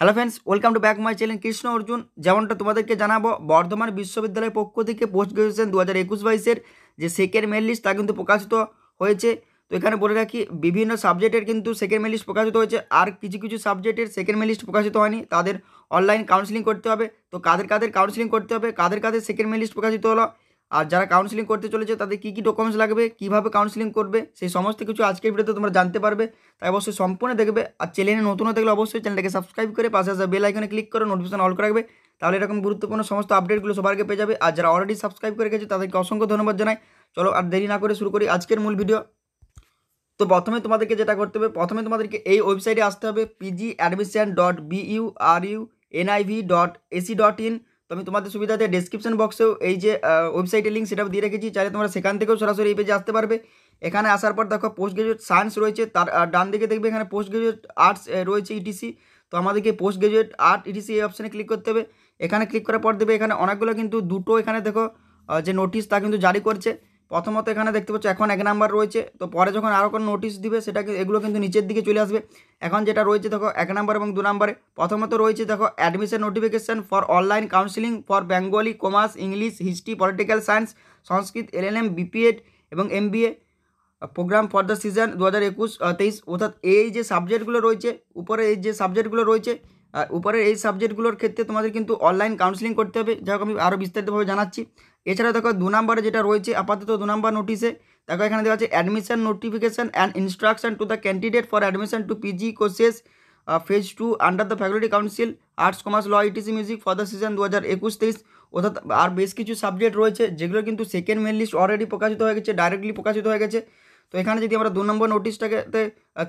hello friends welcome to back my channel Krishna Arjun যেমনটা তোমাদেরকে জানাবো বর্ধমান বিশ্ববিদ্যালয়ের পক্ষ থেকে পোস্ট গ্রাজুয়েশন দু হাজার একুশ বাইশের যে সেকেন্ড মেল লিস্ট তা কিন্তু প্রকাশিত হয়েছে তো এখানে বলে রাখি বিভিন্ন সাবজেক্টের কিন্তু সেকেন্ড মেল লিস্ট প্রকাশিত হয়েছে আর কিছু কিছু সাবজেক্টের সেকেন্ড মেল লিস্ট প্রকাশিত হয়নি তাদের অনলাইন কাউন্সিলিং করতে হবে তো কাদের কাদের কাউন্সিলিং করতে হবে কাদের কাদের সেকেন্ড মেল লিস্ট প্রকাশিত হলো আর যারা কাউন্সিলিং করতে চলেছে তাদের কী কী ডকুমেন্টস লাগবে কীভাবে কাউন্সিলিং করবে সেই সমস্ত কিছু আজকের ভিডিওতে তোমরা জানতে পারবে তাই অবশ্যই সম্পূর্ণ দেখবে আর চ্যানেলে নতুন দেখলে থাকলে অবশ্যই চ্যানেলটাকে সাবস্ক্রাইব করে পাশে আসা বেল আইকনে ক্লিক করে নোটিফিকেশন অল করে রাখবে তাহলে এরকম গুরুত্বপূর্ণ সমস্ত আপডেটগুলো সবার আগে পেয়ে যাবে আর যারা অলরেডি সাবস্ক্রাইব করে গেছে তাদেরকে অসংখ্য ধন্যবাদ জানাই চলো আর দেরি না করে শুরু করি আজকের মূল ভিডিও তো প্রথমে তোমাদেরকে যেটা করতে হবে প্রথমে তোমাদেরকে এই ওয়েবসাইটে আসতে হবে PG admission dot BU R U NIV dot AC dot in তো আমি তোমাদের সুবিধারতে ডেসক্রিপশন বক্সে এই যে ওয়েবসাইট লিংক সেটআপ দিয়ে রেখেছি যাতে তোমরা সেকেন্ড থেকে সরাসরি এই পেজে আসতে পারবে এখানে আসার পর দেখো পোস্ট গ্রাজুয়েট সায়েন্স রয়েছে তার ডান দিকে দেখবে এখানে পোস্ট গ্রাজুয়েট আর্টস রয়েছে ইটিসি তো আমাদেরকে পোস্ট গ্রাজুয়েট আর্ট ইটিসি অপশনে ক্লিক করতে হবে এখানে ক্লিক করার পর দেবে এখানে অনেকগুলো কিন্তু দুটো এখানে দেখো যে নোটিশটা কিন্তু জারি করছে প্রথমত এখানে দেখতে পাচ্ছ এখন এক নাম্বার রয়েছে তো পরে যখন আরও কোনো নোটিশ দিবে সেটা এগুলো কিন্তু নিচের দিকে চলে আসবে এখন যেটা রয়েছে দেখো এক নাম্বার এবং দু নাম্বারে প্রথমত রয়েছে দেখো admission notification for online counselling for Bengali commerce English history political science Sanskrit M BPEd এবং MBA programme for the season দু হাজার একুশ তেইশ অর্থাৎ এই যে সাবজেক্টগুলো রয়েছে উপরে এই যে সাবজেক্টগুলো রয়েছে উপরের এই সাবজেক্টগুলোর ক্ষেত্রে তোমাদের কিন্তু অনলাইন কাউন্সিলিং করতে হবে যাই হোক আমি আরও বিস্তারিতভাবে জানাচ্ছি এছাড়া দেখো দু নম্বরে যেটা রয়েছে আপাতত দু নম্বর নোটিশে দেখো এখানে দেওয়া আছে admission notification and instruction to the candidate for admission to PG courses phase two under the faculty council arts commerce law etc music for the season দু হাজার একুশ তেইশ অর্থাৎ আর বেশ কিছু সাবজেক্ট রয়েছে যেগুলো কিন্তু সেকেন্ড মেন লিস্ট অলরেডি প্রকাশিত হয়ে গেছে ডাইরেক্টলি প্রকাশিত হয়ে গেছে তো এখানে যদি আমরা দু নম্বর নোটিশটাকে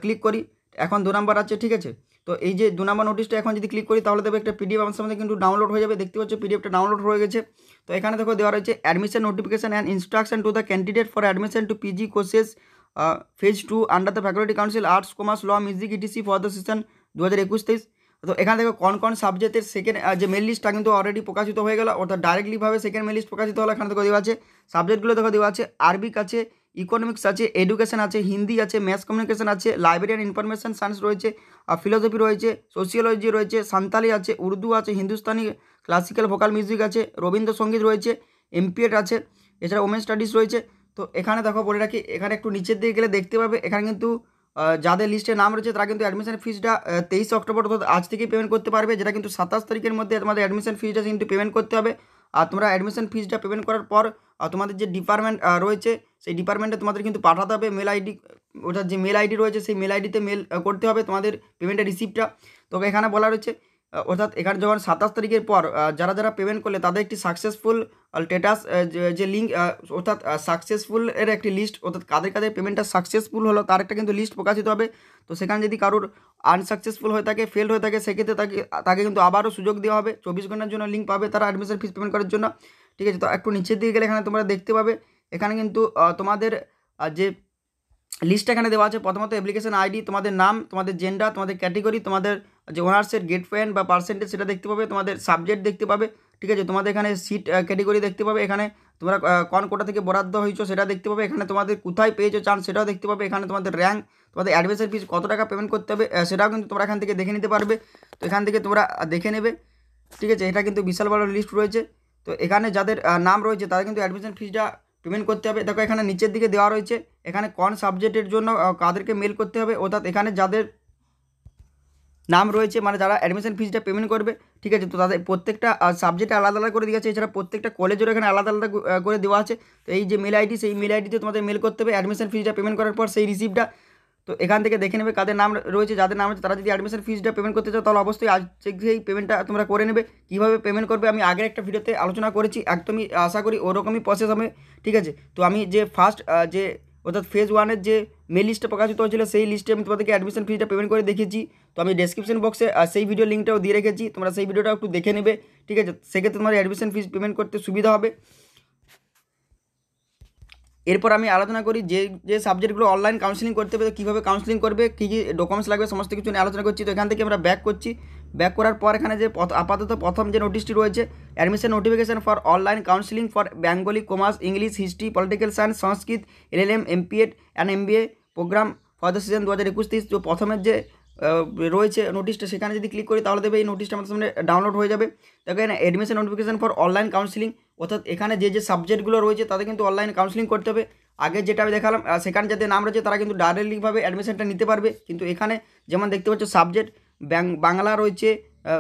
ক্লিক uh, করি এখন দু নম্বর আছে ঠিক আছে তো এই যে দু নম্বর নোটিশটা এখন যদি ক্লিক করি তাহলে দেখবে একটা পিডিএফ আমার সামনে কিন্তু ডাউনলোড হয়ে যাবে দেখতে পাচ্ছ পিডিএফটা ডাউনলোড হয়ে গেছে তো এখানে দেখো দেওয়া রয়েছে admission notification and instruction to the candidate for admission to PG courses phase two under the faculty council arts commerce law music etc for the session দু হাজার একুশ তেইশ তো এখানে দেখো কোন কোন সাবজেক্টের সেকেন্ড যে মেল লিস্টটা কিন্তু অলরেডি প্রকাশিত হয়ে গেল অর্থাৎ ডাইরেক্টলিভাবে সেকেন্ড মেল লিস্ট প্রকাশিত হলো এখানে দেখো দেওয়া আছে সাবজেক্টগুলো দেখো দেওয়া আছে আরবিক আছে ইকোনমিক্স আছে এডুকেশন আছে হিন্দি আছে ম্যাথ কমিউনিকেশন আছে লাইব্রেরি অ্যান্ড ইনফরমেশন সায়েন্স রয়েছে ফিলোসফি রয়েছে সোশিয়োলজি রয়েছে সান্তালি আছে উর্দু আছে হিন্দুস্তানি ক্লাসিক্যাল ভোকাল মিউজিক আছে রবীন্দ্রসঙ্গীত রয়েছে এমপিএড আছে এছাড়া ওমেন স্টাডিজ রয়েছে তো এখানে দেখো বলে রাখি এখানে একটু নিচের দিকে গেলে দেখতে পাবে এখানে কিন্তু যাদের লিস্টে নাম রয়েছে তারা কিন্তু অ্যাডমিশন ফিজটা তেইশে অক্টোবর অর্থাৎ আজ থেকেই পেমেন্ট করতে পারবে যেটা কিন্তু সাতাশ তারিখের মধ্যে তোমাদের অ্যাডমিশন ফিজটা কিন্তু পেমেন্ট করতে হবে আর তোমরা অ্যাডমিশন ফিজটা পেমেন্ট করার পর তোমাদের যে ডিপার্টমেন্ট রয়েছে সেই ডিপার্টমেন্টে তোমাদের কিন্তু পাঠাতে হবে মেল আইডি ওটার যে মেল আইডি রয়েছে সেই মেল আইডিতে মেল করতে হবে তোমাদের পেমেন্টের রিসিপ্টটা তো এখানে বলা রয়েছে অর্থাৎ এখানে যখন সাতাশ তারিখের পর যারা যারা পেমেন্ট করলে তাদের একটি সাকসেসফুল স্ট্যাটাস যে লিঙ্ক অর্থাৎ সাকসেসফুল এর একটি লিস্ট অর্থাৎ কাদের কাদের পেমেন্টটা সাকসেসফুল হলো তার একটা কিন্তু লিস্ট প্রকাশিত হবে তো সেখানে যদি কারোর আনসাকসেসফুল হয়ে থাকে ফেল হয়ে থাকে সেক্ষেত্রে তাকে তাকে কিন্তু আবারও সুযোগ দেওয়া হবে চব্বিশ ঘন্টার জন্য লিঙ্ক পাবে তারা অ্যাডমিশন ফিস পেমেন্ট করার জন্য ঠিক আছে তো একটু নিচের দিকে গেলে এখানে তোমরা দেখতে পাবে এখানে কিন্তু তোমাদের যে লিস্ট এখানে দেওয়া আছে প্রথমত অ্যাপ্লিকেশন আইডি তোমাদের নাম তোমাদের জেন্ডার তোমাদের ক্যাটেগরি তোমাদের যে ওনার্সের গেট ফ্যান বা পার্সেন্টেজ সেটা দেখতে পাবে তোমাদের সাবজেক্ট দেখতে পাবে ঠিক আছে তোমাদের এখানে সিট ক্যাটেগরি দেখতে পাবে এখানে তোমরা কোন কোটা থেকে বরাদ্দ হয়েছো সেটা দেখতে পাবে এখানে তোমাদের কোথায় পেয়েছো চান্স সেটাও দেখতে পাবে এখানে তোমাদের র্যাঙ্ক তোমাদের অ্যাডমিশন ফিস কত টাকা পেমেন্ট করতে হবে সেটাও কিন্তু তোমরা এখান থেকে দেখে নিতে পারবে তো এখান থেকে তোমরা দেখে নেবে ঠিক আছে এটা কিন্তু বিশাল বড় লিস্ট রয়েছে তো এখানে যাদের নাম রয়েছে তাদের কিন্তু অ্যাডমিশন ফিসটা পেমেন্ট করতে হবে দেখো এখানে নিচের দিকে দেওয়া রয়েছে এখানে কোন সাবজেক্টের জন্য কাদেরকে মেল করতে হবে অর্থাৎ এখানে যাদের নাম রয়েছে মানে যারা অ্যাডমিশন ফিজটা পেমেন্ট করবে ঠিক আছে তো তাদের প্রত্যেকটা সাবজেক্টে আলাদা আলাদা করে দিয়েছে এছাড়া প্রত্যেকটা কলেজেরও এখানে আলাদা আলাদা করে দেওয়া আছে তো এই যে মেল আইডি সেই মেল আইডিতে তোমাদের মেল করতে হবে অ্যাডমিশন ফিজটা পেমেন্ট করার পর সেই রিসিপ্টটা তো এখান থেকে দেখে নেবে কাদের নাম রয়েছে যাদের নাম আছে তারা যদি অ্যাডমিশন ফিজটা পেমেন্ট করতে চাও তাহলে অবশ্যই আজ থেকেই পেমেন্টটা তোমরা করে নেবে কীভাবে পেমেন্ট করবে আমি আগের একটা ভিডিওতে আলোচনা করেছি একদমই আশা করি ওরকমই প্রসেস হবে ঠিক আছে তো আমি যে ফার্স্ট যে অর্থাৎ ফেজ ওয়ানের যে মেল লিস্টটা প্রকাশিত হয়েছিল সেই লিস্টে আমি তোমাদেরকে অ্যাডমিশন ফিজটা পেমেন্ট করে দেখেছি তো আমি ডিসক্রিপশন বক্সে সেই ভিডিও লিঙ্কটাও দিয়ে রেখেছি তোমরা সেই ভিডিওটাও একটু দেখে নেবে ঠিক আছে সেক্ষেত্রে তোমার অ্যাডমিশন ফিজ পেমেন্ট করতে সুবিধা হবে এরপর আমি আলোচনা করি যে যে সাবজেক্টগুলো অনলাইন কাউন্সিলিং করতে হবে কীভাবে কাউন্সিলিং করবে কী কী ডকুমেন্টস লাগবে সমস্ত কিছু নিয়ে আলোচনা করছি তো এখান থেকে আমরা ব্যাক করছি ব্যাক করার পর এখানে যে আপাতত প্রথম যে নোটিশটি রয়েছে admission notification for online counselling for Bengali commerce English history political science Sanskrit LLM MPEd and MBA programme for the season দু হাজার একুশ তো প্রথমের যে রয়েছে নোটিশটা সেখানে যদি ক্লিক করি তাহলে দেবে এই নোটিশটা আমাদের সামনে ডাউনলোড হয়ে যাবে এখানে admission notification for online counselling অর্থাৎ এখানে যে যে সাবজেক্টগুলো রয়েছে তাদের কিন্তু অনলাইন কাউন্সিলিং করতে হবে আগে যেটা আমি দেখালাম সেখানে যাদের নাম রয়েছে তারা কিন্তু ডাইরেক্টলিভাবে অ্যাডমিশনটা নিতে পারবে কিন্তু এখানে যেমন দেখতে পাচ্ছ সাবজেক্ট বাংলা রয়েছে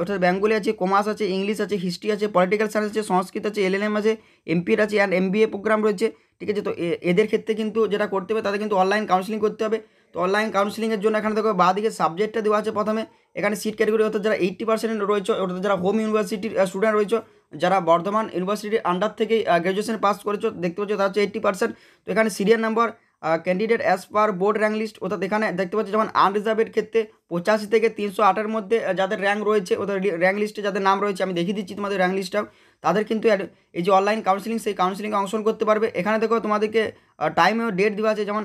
অর্থাৎ বেঙ্গলি আছে কমার্স আছে ইংলিশ আছে হিস্ট্রি আছে পলিটিক্যাল সায়েন্স আছে সংস্কৃত আছে এলএলএম আছে এমপিএড আছে অ্যান্ড এমবিএ প্রোগ্রাম রয়েছে ঠিক আছে তো এদের ক্ষেত্রে কিন্তু যেটা করতে হবে তাদের কিন্তু অনলাইন কাউন্সিলিং করতে হবে তো অনলাইন কাউন্সিলিংয়ের জন্য এখানে দেখো বাদিকে সাবজেক্টটা দেওয়া আছে প্রথমে এখানে সিট ক্যাটাগরি অর্থাৎ যারা এইট্টি পার্সেন্ট রয়েছে অর্থাৎ যারা হোম ইউনিভার্সিটির স্টুডেন্ট রয়েছে যারা বর্ধমান ইউনিভার্সিটির আন্ডার থেকে গ্র্যাজুয়েশন পাস করেছো দেখতে পাচ্ছ তারা হচ্ছে এইটটি পার্সেন্ট তো এখানে serial number candidate as per board rank list অর্থাৎ এখানে দেখতে পাচ্ছি যেমন আনরিজার্ভের ক্ষেত্রে পঁচাশি থেকে তিনশো আটের মধ্যে যাদের র্যাঙ্ক রয়েছে ওদের র্যাঙ্ক লিস্টে যাদের নাম রয়েছে আমি দেখিয়ে দিচ্ছি তোমাদের র্যাঙ্ক লিস্টটাও তাদের কিন্তু এই যে অনলাইন কাউন্সিলিং সেই কাউন্সিলিংয়ে অংশগ্রহণ করতে পারবে এখানে দেখো তোমাদেরকে টাইম ডেট দেওয়া আছে যেমন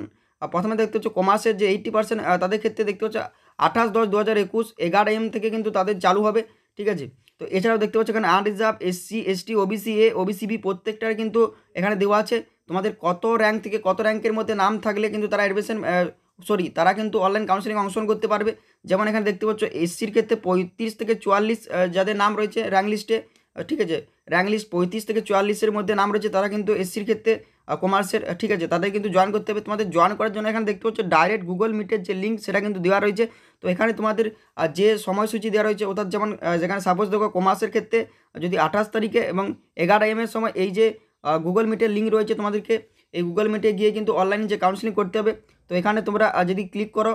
প্রথমে দেখতে হচ্ছে কমার্সের যে এইট্টি পার্সেন্ট তাদের ক্ষেত্রে দেখতে হচ্ছে আঠাশ দশ দু হাজার একুশ এগারো এম থেকে কিন্তু তাদের চালু হবে ঠিক আছে তো এছাড়াও দেখতে পাচ্ছি এখানে unreserve SC ST OBC A OBC B প্রত্যেকটার কিন্তু এখানে দেওয়া আছে তোমাদের কত র্যাঙ্ক থেকে কত র্যাঙ্কের মধ্যে নাম থাকলে কিন্তু তারা অ্যাডমিশন সরি তারা কিন্তু অনলাইন কাউন্সিলিং অংশগ্রহণ করতে পারবে যেমন এখানে দেখতে পাচ্ছ এসসির ক্ষেত্রে পঁয়ত্রিশ থেকে চুয়াল্লিশ যাদের নাম রয়েছে র্যাঙ্ক লিস্টে ঠিক আছে র্যাঙ্ক লিস্ট পঁয়ত্রিশ থেকে চুয়াল্লিশের মধ্যে নাম রয়েছে তারা কিন্তু এসসির ক্ষেত্রে কমার্সের ঠিক আছে তাদের কিন্তু জয়েন করতে হবে তোমাদের জয়েন করার জন্য এখানে দেখতে পাচ্ছ ডাইরেক্ট গুগল মিটের যে লিঙ্ক সেটা কিন্তু দেওয়া রয়েছে তো এখানে তোমাদের যে সময়সূচি দেওয়া রয়েছে অর্থাৎ যেমন যেখানে সাপোজ দেখো কমার্সের ক্ষেত্রে যদি আঠাশ তারিখে এবং এগারো এম সময় এই যে গুগল মিটের লিঙ্ক রয়েছে তোমাদেরকে এই গুগল মিটে গিয়ে কিন্তু অনলাইনে যে কাউন্সিলিং করতে হবে তো এখানে তোমরা যদি ক্লিক করো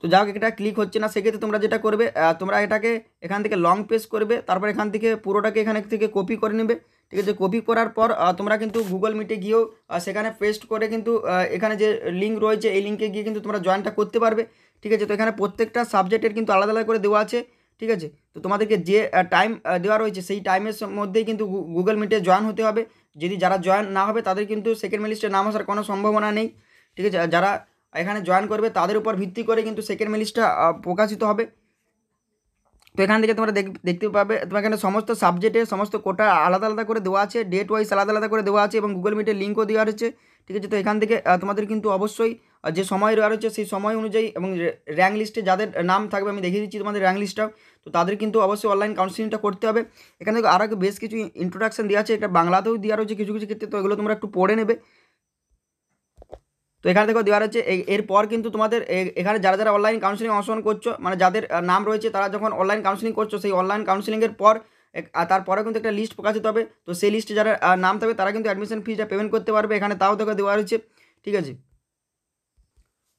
তো যাও এটা ক্লিক হচ্ছে না সেক্ষেত্রে তোমরা যেটা করবে তোমরা এটাকে এখান থেকে লং পেস করবে তারপর এখান থেকে পুরোটাকে এখান থেকে কপি করে নেবে ঠিক আছে কপি করার পর তোমরা কিন্তু গুগল মিটে গিয়েও সেখানে পেস্ট করে কিন্তু এখানে যে লিঙ্ক রয়েছে এই লিঙ্কে গিয়ে কিন্তু তোমরা জয়েনটা করতে পারবে ঠিক আছে তো এখানে প্রত্যেকটা সাবজেক্টের কিন্তু আলাদা আলাদা করে দেওয়া আছে ঠিক আছে তো তোমাদেরকে যে টাইম দেওয়া রয়েছে সেই টাইমের মধ্যেই কিন্তু গুগল মিটে জয়েন হতে হবে যদি যারা জয়েন না হবে তাদের কিন্তু সেকেন্ড লিস্টে নাম আসার কোনো সম্ভাবনা নেই ঠিক আছে যারা এখানে জয়েন করবে তাদের উপর ভিত্তি করে কিন্তু সেকেন্ড লিস্টটা প্রকাশিত হবে তো এখান থেকে তোমরা দেখতে পাবে তোমার এখানে সমস্ত সাবজেক্টে সমস্ত কোটা আলাদা আলাদা করে দেওয়া আছে ডেট ওয়াইজ আলাদা আলাদা করে দেওয়া আছে এবং গুগল মিটের লিঙ্কও দেওয়া রয়েছে ঠিক আছে তো এখান থেকে তোমাদের কিন্তু অবশ্যই যে সময় রয়েছে সেই সময় অনুযায়ী এবং র্যাঙ্ক লিস্টে যাদের নাম থাকবে আমি দেখিয়ে দিচ্ছি তোমাদের র্যাঙ্ক লিস্টটা তো তাদের কিন্তু অবশ্যই অনলাইন কাউন্সিলিংটা করতে হবে এখানে থেকে আরও বেশ কিছু ইন্ট্রোডাকশান দেওয়া আছে এটা বাংলাতেও দেওয়া রয়েছে কিছু কিছু ক্ষেত্রে তো এগুলো তোমরা একটু পড়ে নেবে তো এখানে দেখো দেওয়া রয়েছে এরপর কিন্তু তোমাদের এখানে যারা যারা অনলাইন কাউন্সিলিং অংশগ্রহণ করছো মানে যাদের নাম রয়েছে তারা যখন অনলাইন কাউন্সিলিং করছো সেই অনলাইন কাউন্সিলিংয়ের পর তারপরে কিন্তু একটা লিস্ট প্রকাশিত হবে তো সেই লিস্টে যারা নাম থাকবে তারা কিন্তু অ্যাডমিশন ফিজটা পেমেন্ট করতে পারবে এখানে তাও দেখো দেওয়া রয়েছে ঠিক আছে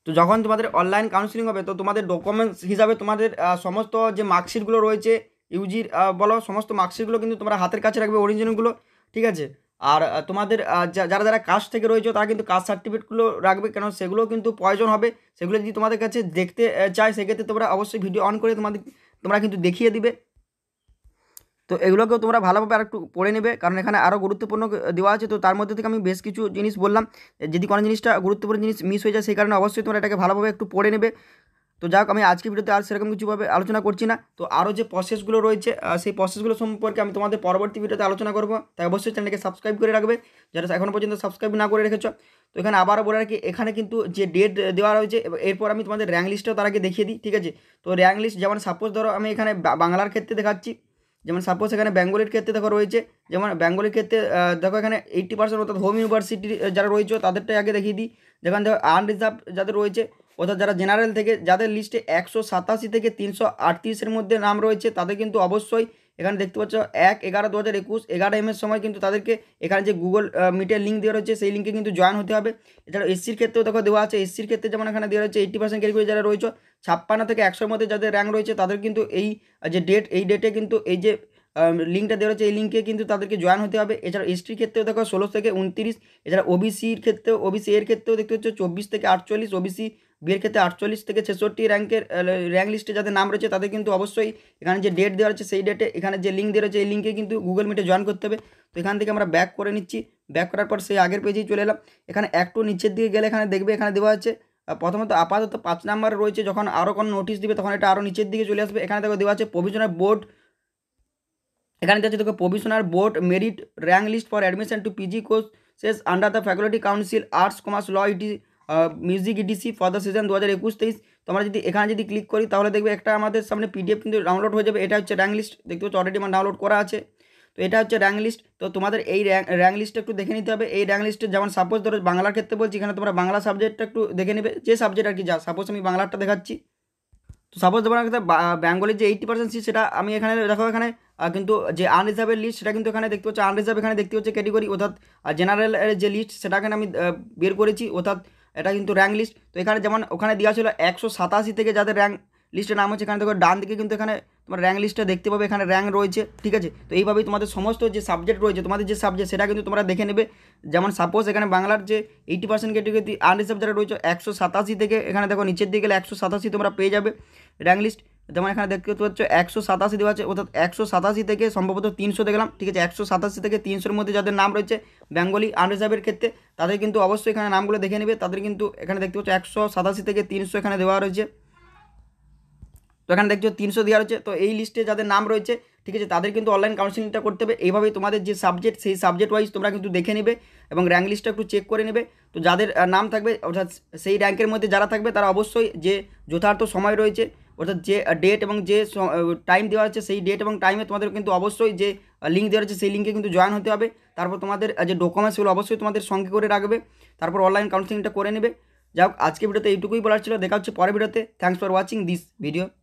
তো যখন তোমাদের অনলাইন কাউন্সিলিং হবে তো তোমাদের ডকুমেন্টস হিসাবে তোমাদের সমস্ত যে মার্কশিটগুলো রয়েছে ইউজির বলো সমস্ত মার্কশিটগুলো কিন্তু তোমরা হাতের কাছে রাখবে অরিজিনালগুলো ঠিক আছে আর তোমাদের যারা যারা কাস্ট থেকে রয়েছে তারা কিন্তু কাস্ট সার্টিফিকেটগুলো রাখবে কেন সেগুলো কিন্তু প্রয়োজন হবে সেগুলো যদি তোমাদের কাছে দেখতে চায় সেক্ষেত্রে তোমরা অবশ্যই ভিডিও অন করে তোমাদের তোমরা কিন্তু দেখিয়ে দিবে তো এগুলোকেও তোমরা ভালোভাবে আর একটু পড়ে নেবে কারণ এখানে আরও গুরুত্বপূর্ণ দেওয়া আছে তো তার মধ্যে থেকে আমি বেশ কিছু জিনিস বললাম যদি কোনো জিনিসটা গুরুত্বপূর্ণ জিনিস মিস হয়ে যায় সেই কারণে অবশ্যই তোমরা এটাকে ভালোভাবে একটু পড়ে নেবে তো যাক আমি আজকে ভিডিওতে আর সেরকম কিছুভাবে আলোচনা করছি না তো আরও যে প্রসেসগুলো রয়েছে সেই প্রসেসগুলো সম্পর্কে আমি তোমাদের পরবর্তী ভিডিওতে আলোচনা করবো তাই অবশ্যই চ্যানেলকে সাবস্ক্রাইব করে রাখবে যারা এখনও পর্যন্ত সাবস্ক্রাইব না করে রেখেছ তো এখানে আবারও বলে রাখি এখানে কিন্তু যে ডেট দেওয়া রয়েছে এরপর আমি তোমাদের র্যাঙ্ক লিস্টটাও তার আগে দেখিয়ে দিই ঠিক আছে তো র্যাঙ্ক লিস্ট যেমন সাপোজ ধরো আমি এখানে বাংলার ক্ষেত্রে দেখাচ্ছি যেমন সাপোজ এখানে বেঙ্গলির ক্ষেত্রে দেখো রয়েছে যেমন বেঙ্গলির ক্ষেত্রে দেখো এখানে এইটি পার্সেন্ট অর্থাৎ হোম ইউনিভার্সিটি যারা রয়েছে তাদেরটাই আগে দেখিয়ে দিই যেখানে দেখো আনরিজার্ভ যাদের রয়েছে অর্থাৎ যারা জেনারেল থেকে যাদের লিস্টে একশো সাতাশি থেকে তিনশো আটত্রিশের মধ্যে নাম রয়েছে তাদের কিন্তু অবশ্যই এখানে দেখতে পাচ্ছ এক এগারো দু হাজার একুশ এগারো এম সময় কিন্তু তাদেরকে এখানে যে গুগল মিটের লিঙ্ক দেওয়া রয়েছে সেই লিঙ্কে কিন্তু জয়েন হতে হবে এছাড়াও এসসির ক্ষেত্রেও দেখো দেওয়া আছে এসসির ক্ষেত্রে যেমন এখানে দেওয়া রয়েছে এইটি পার্সেন্ট ক্যারিকুলে যারা রয়েছে ছাপ্পান্ন থেকে একশোর মধ্যে যাদের র্যাঙ্ক রয়েছে তাদের কিন্তু এই যে ডেট এই ডেটে কিন্তু এই যে লিঙ্কটা দেওয়া হচ্ছে এই লিঙ্কে কিন্তু তাদেরকে জয়েন হতে হবে এছাড়া এসটির ক্ষেত্রেও দেখো ষোলো থেকে উনত্রিশ এছাড়া ওবিসির ক্ষেত্রেও ওবিসি এর ক্ষেত্রেও দেখতে হচ্ছে চব্বিশ থেকে আটচল্লিশ ওবিসি বিয়ের ক্ষেত্রে আটচল্লিশ থেকে ছেষট্টি র্যাঙ্কের র্যাঙ্ক লিস্টে যাদের নাম রয়েছে তাদের কিন্তু অবশ্যই এখানে যে ডেট দেওয়া আছে সেই ডেটে এখানে যে লিঙ্ক দেওয়া হচ্ছে এই লিঙ্কে কিন্তু গুগল মিটে জয়েন করতে হবে তো এখান থেকে আমরা ব্যাক করে নিচ্ছি ব্যাক করার পর সেই আগের পেজেই চলে এলাম এখানে একটু নিচের দিকে গেলে এখানে দেখবে এখানে দেওয়া আছে প্রথমত আপাতত পাঁচ নাম্বার রয়েছে যখন আরও কোনো নোটিশ দিবে তখন এটা আরও নিচের দিকে চলে আসবে এখানে দেখো দেওয়া আছে প্রভিশনাল বোর্ড এখানে যাচ্ছে তোকে provisional board merit rank list for admission to PG courses under the faculty council arts commerce law etc music etc for the season দু হাজার একুশ তেইশ তোমরা যদি এখানে যদি ক্লিক করি তাহলে দেখবে একটা আমাদের সামনে পিডিএফ কিন্তু ডাউনলোড হয়ে যাবে এটা হচ্ছে র্যাঙ্ক লিস্ট দেখতে পাচ্ছ অলরেডি আমার ডাউনলোড করা আছে তো এটা হচ্ছে র্যাঙ্ক লিস্ট তো তোমাদের এই র্যাঙ্ক লিস্টটা একটু দেখে নিতে হবে এই র্যাঙ্ক লিস্টে যেমন সাপোজ ধরো বাংলার ক্ষেত্রে বলছি এখানে তোমরা বাংলা সাবজেক্টটা একটু দেখে নেবে যে সাবজেক্ট আর কি যা সাপোজ আমি বাংলাটা দেখাচ্ছি তো সাপোজ দেবো বেঙ্গলের যে এইটটি পার্সেন্ট সিট সেটা আমি এখানে দেখো এখানে কিন্তু যে আনরিজার্ভের লিস্ট সেটা কিন্তু এখানে দেখতে হচ্ছে আনরিজার্ভ এখানে দেখতে হচ্ছে ক্যাটেগরি অর্থাৎ জেনারেল যে লিস্ট সেটা এখানে আমি বের করেছি অর্থাৎ এটা কিন্তু র্যাঙ্ক লিস্ট তো এখানে যেমন ওখানে দেওয়া ছিল একশো সাতাশি থেকে যাদের র্যাঙ্ক লিস্টের নাম হচ্ছে এখানে দেখো ডান দিকে কিন্তু এখানে তোমার র্যাঙ্ক লিস্টটা দেখতে পাবে এখানে র্যাঙ্ক রয়েছে ঠিক আছে তো এইভাবেই তোমাদের সমস্ত যে সাবজেক্ট রয়েছে তোমাদের যে সাবজেক্ট সেটা কিন্তু তোমরা দেখে নেবে যেমন সাপোজ এখানে বাংলার যে এইটি পার্সেন্ট ক্যাটেগরি আনরিজার্ভ যারা রয়েছে একশো সাতাশি থেকে এখানে দেখো নিচের দিকে গেলে একশো সাতাশি তোমরা পেয়ে যাবে র্যাঙ্ক লিস্ট যেমন এখানে দেখতে পাচ্ছ একশো সাতাশি দেওয়া আছে অর্থাৎ একশো সাতাশি থেকে সম্ভবত তিনশো দেখলাম ঠিক আছে একশো সাতাশি থেকে তিনশোর মধ্যে যাদের নাম রয়েছে বেঙ্গলি আনরিজার্ভের ক্ষেত্রে তাদের কিন্তু অবশ্যই এখানে নামগুলো দেখে নেবে তাদের কিন্তু এখানে দেখতে পাচ্ছ একশো সাতাশি থেকে তিনশো এখানে দেওয়া রয়েছে এখানে দেখছো তিনশো দেওয়া রয়েছে তো এই লিস্টে যাদের নাম রয়েছে ঠিক আছে তাদের কিন্তু অনলাইন কাউন্সিলিংটা করতে হবে এইভাবেই তোমাদের যে সাবজেক্ট সেই সাবজেক্ট ওয়াইজ তোমরা কিন্তু দেখে নেবে এবং র্যাঙ্ক লিস্টটা একটু চেক করে নেবে তো যাদের নাম থাকবে অর্থাৎ সেই র্যাঙ্কের মধ্যে যারা থাকবে তারা অবশ্যই যে যথার্থ সময় রয়েছে অর্থাৎ যে ডেট এবং যে টাইম দেওয়া আছে সেই ডেট এবং টাইমে তোমাদের কিন্তু অবশ্যই যে লিঙ্ক দেওয়া আছে সেই লিঙ্কে কিন্তু জয়েন হতে হবে তারপর তোমাদের যে ডকুমেন্টসগুলো অবশ্যই তোমাদের সঙ্গে করে রাখবে তারপর অনলাইন কাউন্সিলিংটা করে নেবে যাই হোক আজকে ভিডিওতে এইটুকুই বলার ছিল দেখা হচ্ছে পরের ভিডিওতে thanks for watching this video